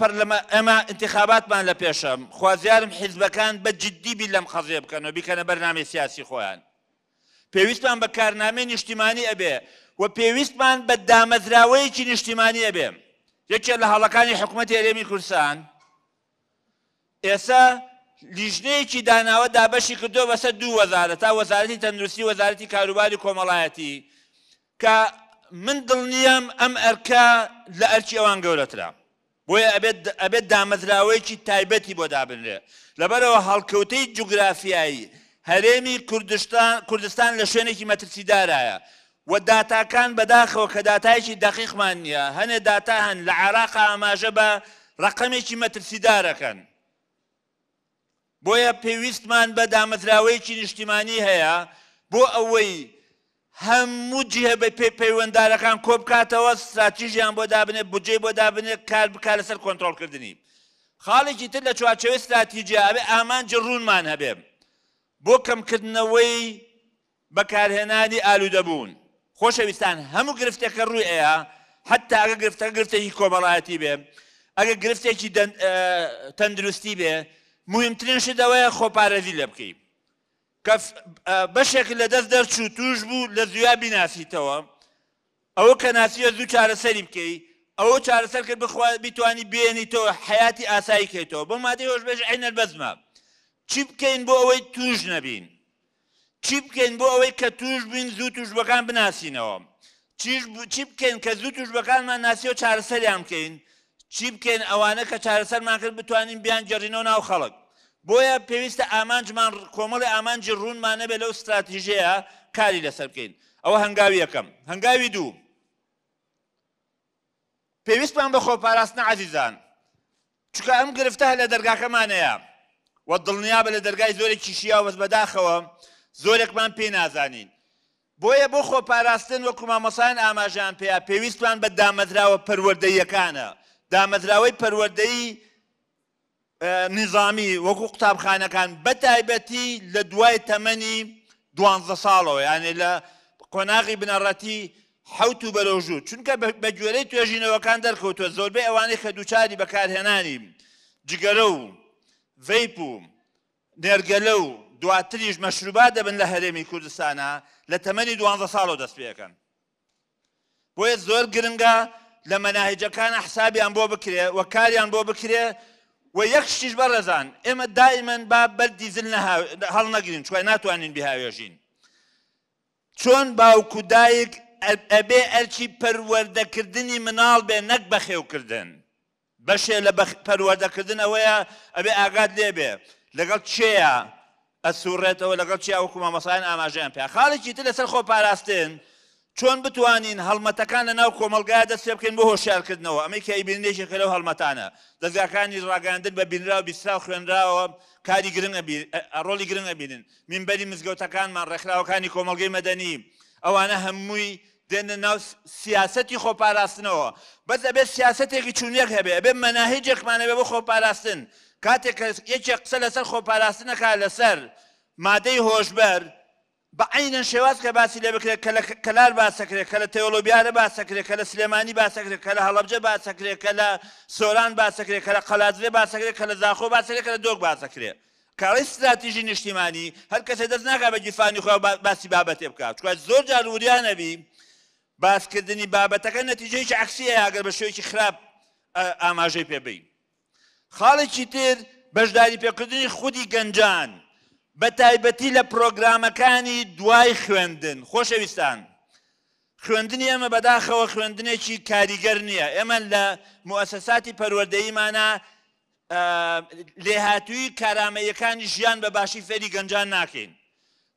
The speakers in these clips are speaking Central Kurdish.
ئەمە انتخاباتمان لە پێشم خوازیارم حیزبەکان بە جددیبی لەم خەزیێ بکەن و بیکەنە بەرنامی سیاسی خۆیان پێویستمان بە کارنامەی نیشتیمانی ئەبێ و پێویستمان بە دامەزراوەیەکی نیشتیمانی ئەبێ یەکێک لە هەڵەکانی حکوومەتی ئەرێمی کوردستان ئێستا لیژنەیەکی داناوە دابەشی کردو بەسەر دوو وەزارە تا وەزارەتی تەندروستی وەزارەتی کاروباری کۆمەڵایەتی کە من دڵنیام ئەم ئەرکە لە ئەرچی ئەوان گەورەترا بۆیە ئەبێت دامەزراوەیەکی تایبەتی بۆ دابنرێ لەبەرەوە هەڵکەوتەی جوگرافیایی هەرێمی کوردستان لە شوێنێکی مەترسیدارایە و داتاکان بەداخەوە کە داتایکی دەقیقمان نییە هەنێ داتا هەن لە عراق ئاماژە بە ڕقەمێکی مەترسیدارەکەن بۆیە پێویستمان بە دامەزراوەیەکی نیشتیمانی هەیە بۆ ئەوەی هەموو جیهە بە پێ پەیوەنددارەکان کۆ بکاتەوە استراتیژیان بۆ دابنێ بجێ بۆ دابنێ کار بکار لەسەر کۆنتترۆلکردنی. خاڵێکی تر لە چواچەوەی استراتیجیابێ ئامانج ڕوونمان هەبێ. بۆ کەمکردنەوەی بەکارهێنانی ئالوودەبوون. خۆشەویستان هەموو گرفتێکە ڕووی ئەیە حتا ئەگە گرفتە گرفتێکی کۆبەڵایەتی بێ. ئەگە گرفتێکی تەندروستی بێ، مهمترین شدەوەی خۆپارێزی لە بکەیت. کە بەشێک لە دەست دەرچوو توش بوو لە زویا بیناسییتەوە ئەوە کە ناسیە زوو چارەسەری بکەی ئەوە چارەسەر کرد بخوا بتانی بێنیتەوە حیاتی ئاسایی کەیتەوە بۆ مادەی هۆش بێژ عینە بەزمە چی بکەین بۆ ئەوەی توش نەبین چی بکەین بۆ ئەوەی کە توش بین زوو توشبەکان بناسیینەوە چی بکەین کە زوو توشبەکانمان ناسی و چارەسەریان بکەین چی بکەین ئەوانە کە چارەسەرمان کرد بتوانین بیان جەڕینەوە ناو خەڵک بۆیە پێویستە ئامانجمان کۆمەڵی ئامانجی ڕوونمانە بێ لەو استراتیژەیە کاری لەسەر بکەین ئەوە هەنگاوی یەکەم هەنگاوی دوو پێویستمان بە خۆپاراستنە عزیزان چکە ئەم گرفتە لە دەرگاکەمانەیە وە دڵنیا بە لە دەرگای زۆری کیشیا وەز بەداخەوە زۆرێکمان پێ نازانین بۆیە بۆ خۆپاراستن وەکو مامەسان ئاماژیان پێیا پێویستمان بە دامەدراوە پەروەردەیەکانە دامەدراوەی پەروەردەی نظامی وەکو قوتابخانەکان بەتایبەتی لە دوای تەمەنی دوانزە ساڵەوە یانێ لە قۆناغی بنەڕەتی حوت و بەرەژوو چونکە بە گوێرەی توێژینەوەکان دەرکەوتوە زۆربەی ئەوانەی کە دووچاری بەکارهێنانی جگەرە و ڤیپ و نێرگەلە و دواتریش مەشروبات دەبن لە هەرێمی کوردستانە لە تەمەنی دوانزە ساڵەوە دەست پێەکەن بۆیە زۆر گرنگە لە مەناهجەکان حسابیان بۆ بکرێ و کاریان بۆ بکرێ و یەک شتیش بەڕێزان ئێمە دایمەن با بەردی زل هەڵ نەگرین چای ناتوانین بهاوێژین چۆن باوکو دایک ئەبێ ئەلچی پەروەردەکردنی مناڵ بێ نەک بەخێوکردن بەشێ لە پەروەردەکردن ئەوەیە ئەبێ ئاگات لێبێ لەگەڵ چێە ئەسوڕێتەوە لەگەڵ چیا وەکومە مەسایان ئاماژیان پێ خاڵێکی تر لەسەر خۆ پاراستن چۆن بتوانین هەڵمەتەکان لە ناو کۆمەلگا دەست بکەین بۆ هۆشیارکردنەوە ئەمە کە بینێکێکە لەو هەڵمەتانە دەستگاکانی ڕاگاندن بە بینرا و بیسرا خوێنراوە کاری گرنگ ڕۆلی گرنگ ئەبینن منبەری مزگەوتەکانمان ڕێکخراوەکانی کۆمەلگەی مەدەنی ئەوانە هەمووی دێنە ناو سیاستی خۆپاراستنەوە بەس ئەبێ سیاستێکی چونیەک هەبێ ئەبێ مەناهێجێکمانەبێ بە خۆپاراستن کاتێک یەکێک قسە لەسەر خۆپاراستنەکە لەسەر مادەی هۆشبەر بەعینەن شێواز کە باسی لێ بکرێت کە لە کەلار باسەکرێت کە لە تەیۆلۆبیارە باسەکرێت کە لە سلێمانی باسەکرێت کە لە هەڵبجە باسەکرێت کە لە سۆران باسەکرێت کە لە قەلازێ باسەکرێت کە لە زاخۆ باسەکرێت کە لە دۆک باسەکرێت کاڕی استراتیژی نیشتیمانی هەر کەسێ دەست ناکا بە گیفانی خۆ باسی بابەتێ بکات چکات زۆر جاروریانەبی باسکردنی بابەتەکە نەتیجەیکی عکسیە ئاگەر بە شوێکی خراپ ئاماژەی پێبی خاڵێکی تر بەشداری پێکردنی خودی گەنجان بە تایبەتی لە پرۆگرامەکانی دوای خوێندن خۆشەویستان خوێندنی ئەمە بەداخەوە خوێندنێکی کاریگەر نییە ئێمە لە موەسەساتی پەروەدەیمانە لێهاتووی کارامەیەکانی ژیان بە باشی فێری گەنجان ناکەین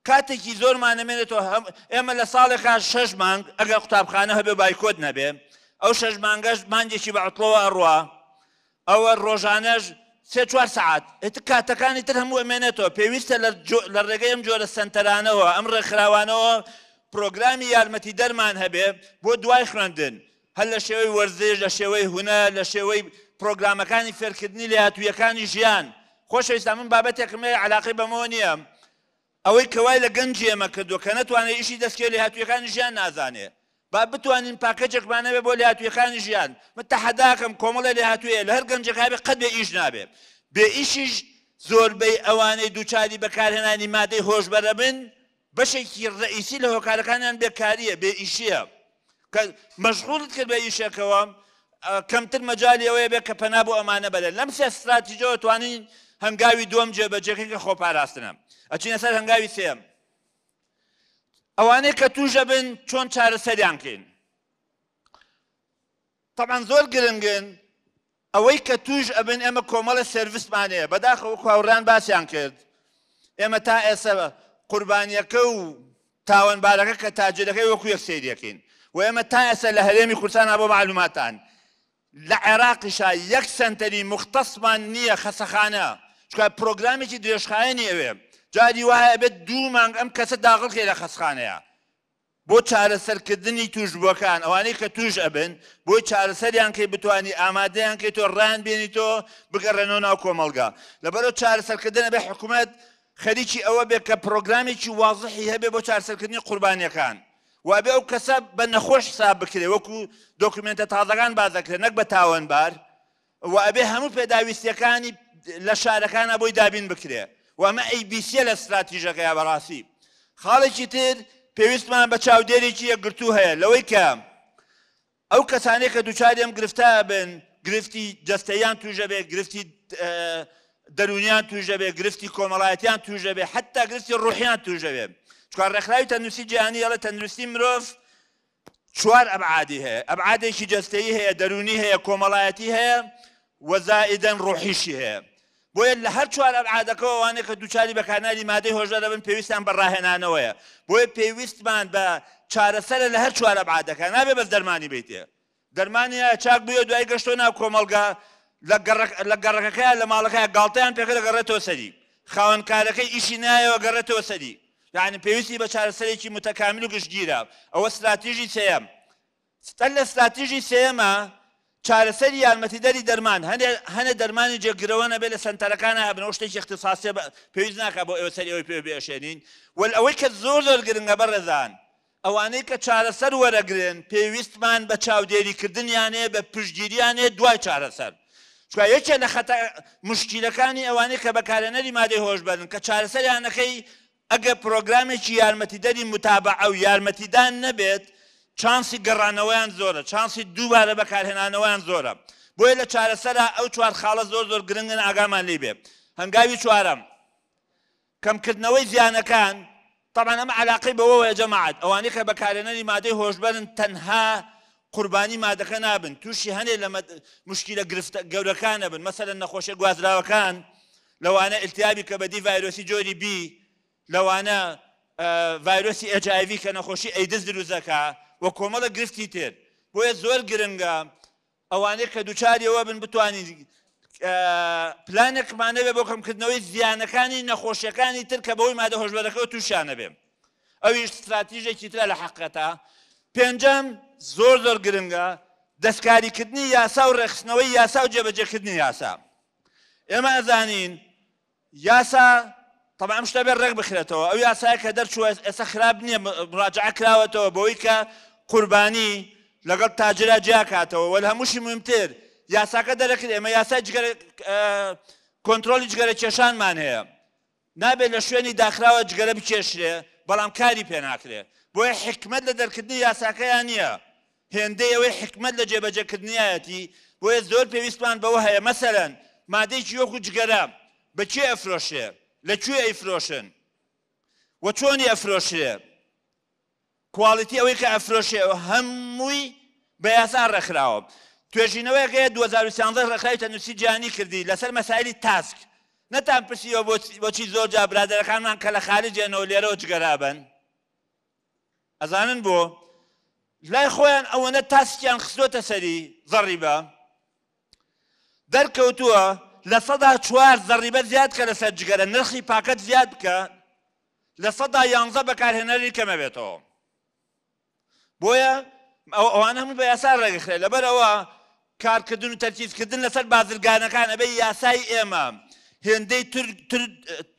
کاتێکی زۆرمانەمێنێتەوە ئێمە لە ساڵێکا شەش مانگ ئەگە قوتابخانە هەبێ بایکۆت نەبێ ئەو شەش مانگەش مانگێکی بەعتڵەوە ئەڕوا ئەوە ڕۆژانەش سێ چوار سعات هت کاتەکانی تر هەموو ئەمێنێتەوە پێویستە لە ڕێگەی ئەم جۆرە سنتەرانەوە ئەم ڕێکخراوانەوە پرۆگرامی یارمەتی دەرمان هەبێ بۆ دوای خوێندن هەل لە شێوەی وەرزش لە شێوەی هوە لە شێوەی پرۆگرامەکانی فێرکردنی لە هاتوویەکانی ژیان خۆشەویستا من بابەتێکمێ علاقی بەمەوە نییە ئەوەی کەوای لە گەنجێمە کردو کە نتوانێت ئیشی دەستکێ لە هاتوویەکانی ژیان نازانێت با بتوانین پاکەجێکمانەوێ بۆ لە هاتوێخانی ژیان من تەحەداکەم کۆمەڵە لە هاتوێ لە هەر گەنجەکەبێ قەت بێ ئیش نابێ بێ ئیشیش زۆربەی ئەوانەی دووچاری بەکارهێنانی مادەی هۆشبەرە بن بەشێکی ڕئیسی لە هۆکارەکانیان بێکاریە بێ ئیشیە کە مەشغولت کرد بە ئیشێکەوە کەمتر مەجای ئەوەیە بێ کە پەنا بۆ ئەمانە بەدە لەم سێ استراتیجەوە توانین هەنگاوی دوم جێبەجێکەکە خۆپاراستنم ئەچینە سەر هەنگاوی سێم ئەوانەیە کە توژە بن چۆن چارەسەریان بکەین تەمان زۆر گرنگن ئەوەی کە توش ئەبن ئێمە کۆمەڵە سرویسمانەیە بەداخەوە خواوران باسییان کرد ئێمە تا ئێستا قوربانیەکە و تاوەنبارەکە کە تاجرەکەی وەکو یەک سریەکەین و ئێمە تا ئێستا لە هەرێمی کوردستان بۆ معلوماتان لە عێراقیشا یەک سنتەری مختەسمان نییە خەسەخانە چکە پرۆگرامێکی درێژخایەنی ئەوێ جاری وایە بێت دوو مانگ ئەم کەسە داغڵکێ لە خەسخانەیە بۆ چارەسەرکردنی توشبەکان ئەوانەی کە توش ئەبن بۆی چارەسەریان کەی بتانی ئامادەیان کەی تۆ ڕان بێنی تۆ بگەڕێنەوە ناو کۆمەلگا لەبەرەوە چارەسەرکردنە بە حکوومەت خەریکی ئەوە بێت کە پرۆگرامێکی وازحی هەبێ بۆ چارەسەرکردنی قوربانیەکان وابێ ئەو کەسە بە نەخۆش حساب بکرێ وەکو دۆکومنتە تازەکان بازەکرێن نەک بە تاوەنبار و ئەبێ هەموو پێداویستیەکانی لە شارەکانە بۆی دابین بکرێ و ئەمە ئەیBC لە استراتیژەکەی بەڕاستی خاڵێکی تر پێویستمان بە چاودێرێکی یەگرتو هەیە لەوەی کە ئەو کەسانێک کە دوچارێم گرفتا بن گرفتی جستەیان توژە بێ گرفتی اه، دەرونیان توژە بێ گرفتی کۆمەڵایەتیان توژە بێ حتا گرفتی ڕوحیان توژە بێ چکار ڕێکخراوی تەندروستی جیهانی لە تەندروستی مروف چوار ئەبعادی هەیە ئەبعادێکی جستەیی هەیە دەرونی هەیە کۆمەڵایەتی هەە وەزائدەن ڕۆحیشی هەیە بۆیە لە هەر چوار ئەبعادەکەەوە ئەوانەیە کە دووچاری بەکانانی مادەی هۆژە دەبن پێویستان بەڕاهێنانەوەیە بۆیە پێویستمان بە چارەسەرە لە هەر چوار ئەبعادەکە نابێ بەس دەرمانی بێتێ دەرمانە چاک بووە دوای گەشتۆ ناو کۆمەلگا لە گەڕەکەەکەیان لە ماڵەکەی گاڵتەیان پێکە دەگەڕێتەوە سەری خاوەن کارەکەی ئیشی نایەوە گەڕێتەوە سەری یعنی پێویستی بە چارەسەرێکی متەکامیل و گشتگیرە ئەوە استراتیژی سێم ستەن لە استراتیژی سێمە چارەسەری یارمەتیدەری دەرمان هەنە دەرمانی جێگرەوەە بێت لە سنتەرەکانە هەبنەوە شتێکی اختصاسی پێویست ناکە بۆ ئێوە سەری ئەوی پێ بێشێنین وەل ئەوەی کە زۆر زۆر گرنگە بەڕێزان ئەوانەی کە چارەسەر وەرەگرن پێویستمان بە چاودێریکردنیانێ بە پشتگیریانێ دوای چارەسەر چکە یەکێ لە خەت مشکیلەکانی ئەوانەی کە بەکارێنەری مادەی هۆش بدن کە چارەسەریانەکەی ئەگە پرۆگرامێکی یارمەتیدەری متابع ئەو یارمەتیدان نەبێت چانسی گەڕانەوەیان زۆرە چانسی دووبارە بەکارهێنانەوەیان زۆرە بۆیە لە چارەسەرا ئەو چوار خاڵە زۆر زۆر گرنگن ئاگامان لی بێ هەنگاوی چوارم کەمکردنەوەی زیانەکان طبعا ئەمە علاقی بەوەوەیە جەماعات ئەوانەی کە بەکارێنەری مادەی هۆشبەرن تەنها قوربانی مادەکە نابن تووشی هەنێ لە مشکیلە گەورەکانە بن مەسەر نەخۆشیە گوازراوەکان لەوانە التیابی کە بەدی ڤایرۆسی جۆری بی لەوانە ڤایرۆسی ئەجاوی کە نەخۆشی ئەیدز دروزەکە وە کۆمەڵە گرفتی تێر بۆیە زۆر گرنگە ئەوانەیە کە دووچاریەوە بن بتوانین پلانێکمانە بێ بۆ کەمکردنەوەی زیانەکانی نەخۆشیەکانی تر کە بەوەی مادە هۆشبەرەکەەوە تووشانە بێم ئەویش استراتیژێکی ترە لە حقەتە پێنجەم زۆر زۆر گرنگە دەستکاریکردنی یاسا و ڕێخستنەوەی یاسا و جێبەجێکردنی یاسا ئێمە ئەزانین یاسا طبعا مش لەبێ ڕێک بخرێتەوە ئەو یاسایە کە دەرچوە ئێستا خراب نییە ڕاجع کراوەتەوە بەوەی کە قوربانی لەگەڵ تاجرا جیاکاتەوە وەل هەمووشی مهمتر یاساکە دەرەکرد ئێمە یاسای کۆنتترۆلی جگەرە کێشانمان هەیە نابێت لە شوێنی داخراوە جگەرە بکێشرێ بەڵام کاری پێناکرێ بۆیە حکمت لە دەرکردنی یاساکەیان نییە هێندەی ئەوەی حکمت لە جێبەجەکردنیایەتی بۆیە زۆر پێویستمان بەوە هەیە مەسەرەن مادەی چیۆخ و جگەرە بەچی ئەفرۆشێ لەکوێ ئەیفرۆشن وە چۆنی ئەفرۆشێ کواڵیتی ئەوەی کە ئەفرۆشێ هەمووی بە یاسان ڕەخراوە توێژینەوەی گەیە 2013 ڕخراوی تەنووسی جیانی کردی لەسەر مەسایلی تاسک نەتان پرسیەوە بۆچی زۆر جا برادەرەکانمان کە لە خارجێنەوە لێرەوە جگەرابن ئەزانن بۆ لای خۆیان ئەوەنە تاسکیان خستۆتە سەری زەڕی بە دەرکەوتووە لە سەدا چوار زەڕیبە زیاد کە لەسەر جگەرە نرخی پاکەت زیاد بکە لە سەدا یانزە بەکارهێنەری کەمە بێتەوە بۆیە ئەوان هەموو بە یاسا ڕێگەخرێ لەبەرەوە کارکردن و تەرکیزکردن لەسەر بازرگانەکان ئەبێ یاسای ئێمە هێندەی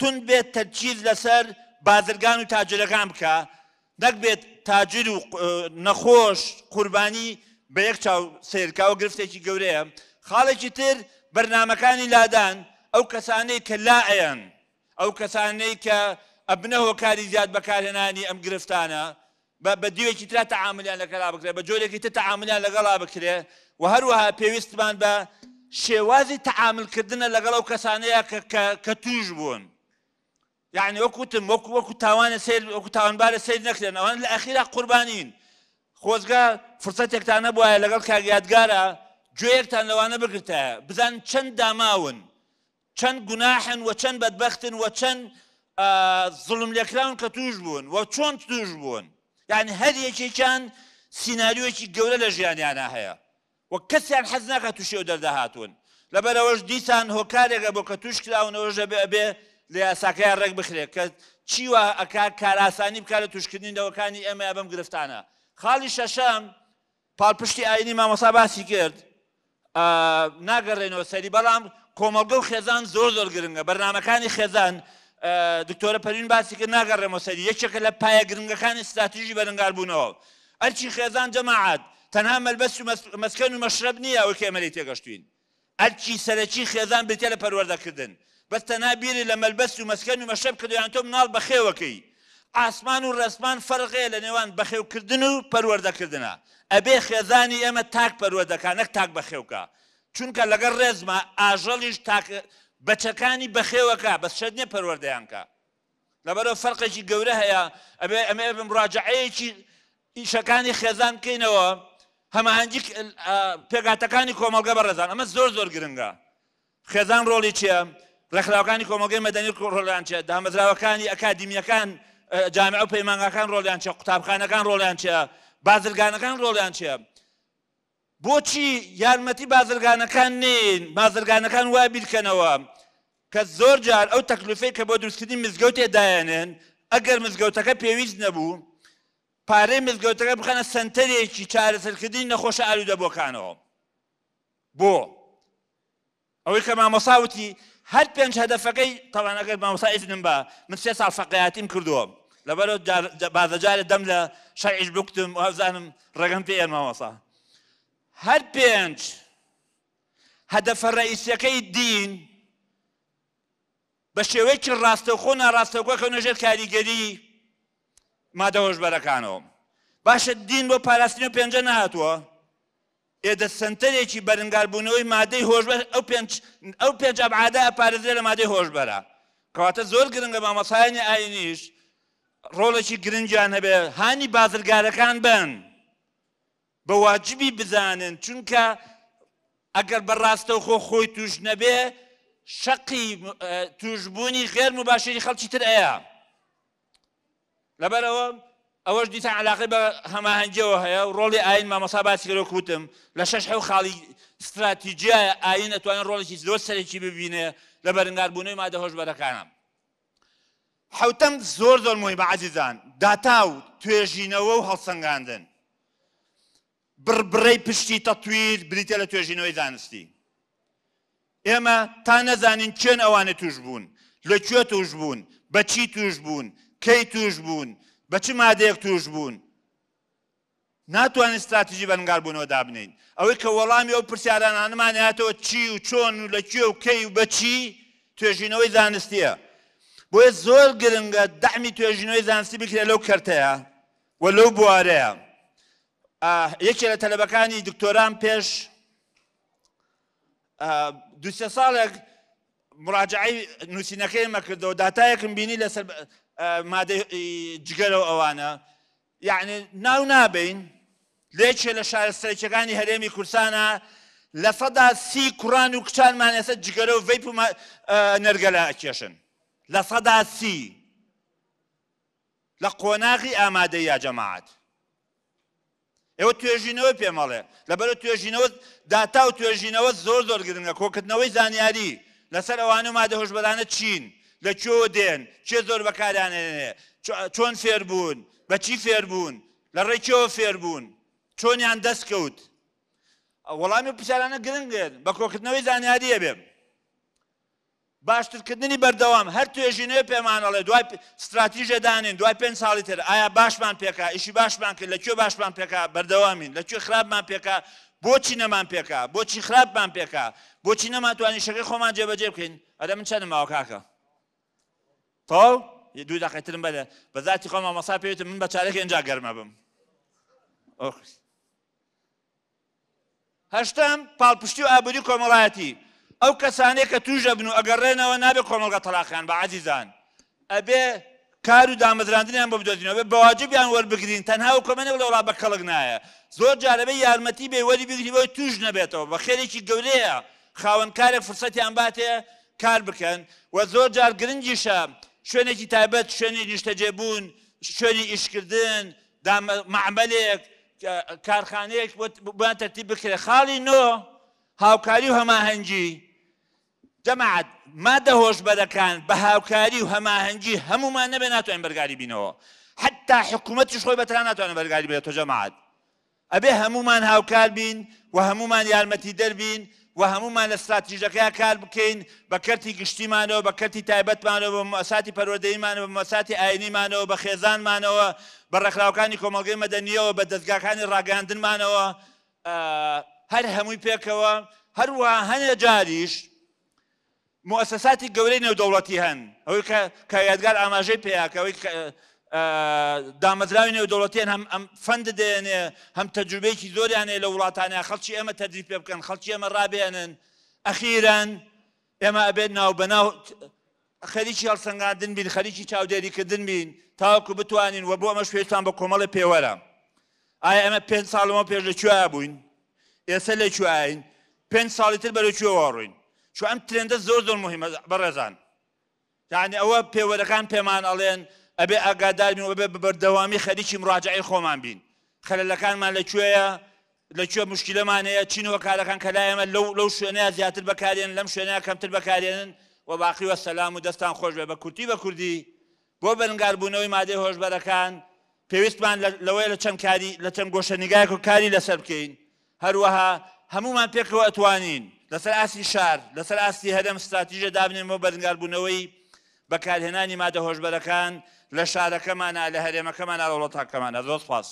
تون بێت تەرچیز لەسەر بازرگان و تاجرەکان بکە نەک بێت تاجر و نەخۆش قوربانی بە یەک چاو سیرکا و گرفتێکی گەورەیە خاڵێکی تر بەرنمەکانی لادان ئەو کەسانەی کە لاعیان ئەو کەسانەی کە ئەبنەوە کاری زیاد بەکارهێنانی ئەم گرفتانە بە دیوێکی ترا تعاملیان لەگەڵا بکرێ بە جۆرێکی تە تعاملیان لەگەڵا بکرێ و هەروەها پێویستمان بە شێوازی تعاملکردنە لەگەڵ ئەو کەسانەیە کە توش بوون. يعني وەکوتم وەکو وەکو تاوانە سیر وەکو تاوانبارە سیر نەکرێن ئەوان لە ئەخیرا قوربانین خۆزگا فرسەتێکتان نەبووە لەگەڵ کاگیاتگارە گوێرتان لەوانە بگرتە بزان چەند داماون چەند گوناحن و چەند بەدبختن و چەند زڵم لەکراون کە توش بوون و چۆن توش بوون یعنی هەر یەکێکیان سینناریۆکی گەورە لە ژیانیانە هەیە و کەسیان حەز ناکە تووشێ دەردەهاتون لەبەرەوەش دیسان هۆکارێکە بۆ کە توش کراونەوەژە بێ لە یاساکەیان ڕێک بخرێت کە چیوە ئەک کاراسانی بکار لە توشکردنیەوەکانی ئەمە بەم گرفتانە خاڵی شەشەم پاڵپشتی ئاینی مامەسا باسی کرد ناگەڕێنەوە سەری بەڵام کۆمەلگە و خێزان زۆر زۆر گرنگە بەرنمەکانی خێزان دکتۆرە پەرین باسی کرد ناگەڕێمە سەری یەکێکە لە پایە گرنگەکانی استراتیژی بەرەنگار بوونەوە ئەرچی خێزان جەماعات تەنها مەلبەس و مەسکەن و مەشرب نییە ئەو کێمەری تێگەشتوین ئەرچی سەرەکی خێزان بتێ لە پەروەردەکردن بەستەنا بیری لە مەلبەس و مەسکەن و مەشرب کردویان تۆ مناڵ بەخێوەکەی ئاسمان و ڕسمان فەرغێ لە نێوان بەخێوکردن و پەروەردەکردە ئەبێ خێزانی ئێمە تاک پەروەردەکان نەک تاک بەخێوکە چونکە لەگەڵ ڕێزمە ئاژەڵیش بەچەکانی بەخێوەکە بە شەدنێ پەروەردەیانکە لەبەرەوە فەرقێکی گەورە هەیە ئەبێ ئەمە بم ڕاجعەیەکی ئیشەکانی خێزان بکەینەوە هەماهەنگی پێگاتەکانی کۆمەلگە بەڕێزان ئەمە زۆر زۆر گرنگە خێزان ڕۆڵی چییە؟ ڕێکخراوەکانی کۆمەلگەی مەدەنی کۆڕۆلان چێ دامەزراوەکانی ئەکادیمیەکان جامع و پەیمانگەکان ڕۆلیان چە قوتابخانەکان ڕۆلیان چە بازرگانەکان ڕۆلیان چە بۆچی یارمەتی بازرگانەکان نین بازرگانەکان وای بیرکەنەوە کە زۆر جار ئەو تەکلوفەی کە بۆ دروستکردنی مزگەوت تێدایەنێن ئەگەر مزگەوتەکە پێویست نەبوو پارەی مزگەوتەکە بخەنە سنتەرێکی چارەسەرکردنی نەخۆشە ئالوودەبووکانەوە بۆ ئەوەی کە مامەساوتی هەر پێنج هەدەفەکەی تاوان ئەگەر مامۆسایفنم بە من سێ ساڵ فەقیاتیم کردووە لەبەر بازەجارە دەم لە شەعیش بکتم و هەزانم ڕێگەم پێ ئێمەوەسا هەر پێنج هەدەفە ڕئیسیەکەی دین بە شێوەیەکی ڕاستەخۆ ناڕاستەخۆکە نوێژێت کاریگەری مادەهۆشبەرەکانەوە باشە دین بۆ پاراستنی و پێنجە نهاتوە ئێدە سنتەرێکی بەرنگاربوونەوەی مادەی هۆشبەر ئەو پێنج ئەبعادە ئەپارێزرێ لە مادەی هۆشبەرە کەواتە زۆر گرنگە بە مەسایانی ئاینیش ڕۆڵێکی گرنجیان هەبێ هانی بازرگارەکان بن بە واجبی بزانن چونکە ئەگەر بەڕاستەو خۆ خۆی توش نەبێ شەقی توشبوونی غێر مباشری خەڵکی تر ئەیە لەبەرەوە ئەوەش دیسان علاقی بە هەماهنجەوە هەیە و ڕۆڵی ئاین مامەسا باسیەوە کوتم لە شش حو خاڵی استراتیجیای ئاین ئەتوانین ڕۆڵێکی زۆر سەرێکی ببینێ لە بەرنگاربوونەوەی مادە هۆشبەرەکانم. حوتەم زۆر زۆر مۆی بە عزیزان داتا و توێژینەوە و هەڵسەنگاندن. بربڕی پشتی تەتویر بریتە لە توێژینەوەی زانستی. ئێمە تا نەزانین چێن ئەوانە توش بوون، لەکوێ توش بوون، بەچی توش بوون، کەی توش بوون، بە چ مادەیەک توش بوون ناتوانین استراتیژی بەنگار بوونەوە دابنین ئەوەی کە وەڵامی ئەو پرسیارانانمان هاتەوە چی و چۆن و لە کوێ و کەی و بەچی توێژینەوەی زانستیە بۆیە زۆر گرنگە دەمی توێژینەوەی زانستی بکرێت لەو کەرتەیە و لەو بوارەیە یەکێ لە تەلەبەکانی دکتۆران پێش دوسێ ساڵێک مراجعی نووسینەکەی مەکردەوە داتایەکم بینی لەسەر مادەی جگەرەوە ئەوانە یعنی ناو نابین لێچێ لە شارستەرێکەکانی هەرێمی کورسانە لە سەدا سی کوڕان و کچانمان ئێستا جگەرە و ڤیپ و نەرگەلە ئەکێشن لە سەدا سی لە قۆناغی ئامادە یا جەماعات ئێوە توێژینەوە پێمەڵێ لەبەر توێژینەوە داتا و توێژینەوە زۆر زۆر گرنگە کۆکردنەوەی زانیاری لەسەر ئەوان و مادە هۆشبدانە چین لە چۆ دێن چێ زۆر بەکارانێنێ چۆن فێربوون بەچی فێربوون لە ڕێ چەوە فێربوون چۆنیان دەستکەوت وەڵامی پرسیارانە گرنگن بە کۆکردنەوەی زانیاریە بێم باشترکردنی بەردەوام هەر توێژینەوە پێمانەڵێ دوای استراتیژەدانین دوای پێ ساڵی تر ئایا باشمان پێکا ئیشی باشمان کرد لەکوێ باشمان پێکا بەردەوامین لەکوێ خراپمان پێکا بۆچی نەمان پێکا بۆچی خراپمان پێکا بۆچی نەماتوانانی شەکەی خۆمان جێبەجێ بکەین ئەدە من چەندماوە کاکە تاو دوو دقیترم بەدە بە ذاتی خۆمە مەسا پێوێت من بە چارێک ئەجا گەرمە بم هەشتم پاڵپشتی و ئابووری کۆمەڵایەتی ئەو کەسانێک کە توژە بن و ئەگەڕێنەوە نابێت کۆمەڵگە تەلاقیان بە عزیزان ئەبێ کار و دامەزراندنیان بە بدۆزینەوە بەواجبیان وەربگرین تەنها و کۆمەنە لە وڵات بە کەڵک نایە زۆر جارەبە یارمەتی بێ وەری بگریەوەی توش نەبێتەوە بە خێرێکی گەورەیە خاوەن کارێک فرسەتیان باتێ کار بکەن و زۆر جار گرنگیشە شوێنێکی تایبەت شوێنی نیشتەجێبوون شوێنی ئیشکردن معملێک کارخانەیەک باتەتی بکرێ خاڵی نۆ هاوکاری و هەماهەنگی جەماعات مادە هۆشبەرەکان بە هاوکاری و هەماهەنگی هەمومان نەبێ ناتوانین بەرگاری بینەوە حتا حکوومەتی خۆی بەتران ناتوانە بەرگاری بێت تۆ جەماعات ئەبێ هەمومان هاوکار بین و هەمومان یارمەتی دەربین و هەمومان لە استراتیژەکەی کار بکەین بە کەتی گشتیمانەوە بە کەتی تایبەتمانەوە بە مەساتی پەرۆدەیمانەوە بە مەساتی ئاینیمانەوە بە خێزانمانەوە بە ڕێکخراوەکانی کۆمەلگەی مەدەنیەوە بە دەستگاکانی ڕاگەاندنمانەوە هەر هەمووی پێکەوە هەروە هەنێ جاریش مؤسساتی گەورەی نێودەوڵەتی هەن ئەوەی کە یادگار ئاماژەی پیاکەوەی دامەزراوی نێودەوڵەتیان هەم ئەم فەند دێنێ هەم تەجروبێکی زۆریانێ لە وڵاتانە خەڵکی ئێمە تەدریف پێ بکەن خەڵکی ئێمە ڕابێنن ئەخیران ئێمە ئەبێت ناو بەناو خەریکی هەڵسەنگاندن بین خەریکی چاودێریکردن بین تاوەکو بتوانین و بۆ ئەمەش پێتان بە کۆمەڵی پێوەرە ئایا ئەمە پێ ساڵەوە پێش لە کوێ بووین ئێستا لە کوین پێنج ساڵی تر بەرە کوێوەڕووین چو ئەم ترێندە زۆر زۆر مهمە بەڕێزان یعنی ئەوە پێوەرەکان پێمان ئەڵێن ئەبێ ئاگادار بین و بێ بەردەوامی خەریکی مراجعی خۆمان بین خەلەکانمان لەکوێیە لەکوێ مشکلەمانەیە چینەوە کارەکان کەلایەمە لەو لەو شوێنەیە زیاتر بەکارێن لەم شوێنەیە کەمتر بەکارێنن و باقیوە سەسلام و دەستان خۆش بێ بە کورتی بە کوردی بۆ بەنگاربوونەوەی مادەی هۆشبەرەکان پێویستمان لەوەی لە چەند کاری لە چەند گۆشەنیگایک و کاری لەسەر بکەین هەروەها هەمومان پێکەوە ئەتوانین لەسەر ئاسی شار لەسەر ئاستی هەرم استراتیژە دابنێنەوە بەنگاربوونەوەی بەکارهێنانی مادە هۆشبەرەکان لە شارەکەمانە لە هەرێمەکەمانە وڵەتاکەمانە دۆست پاس.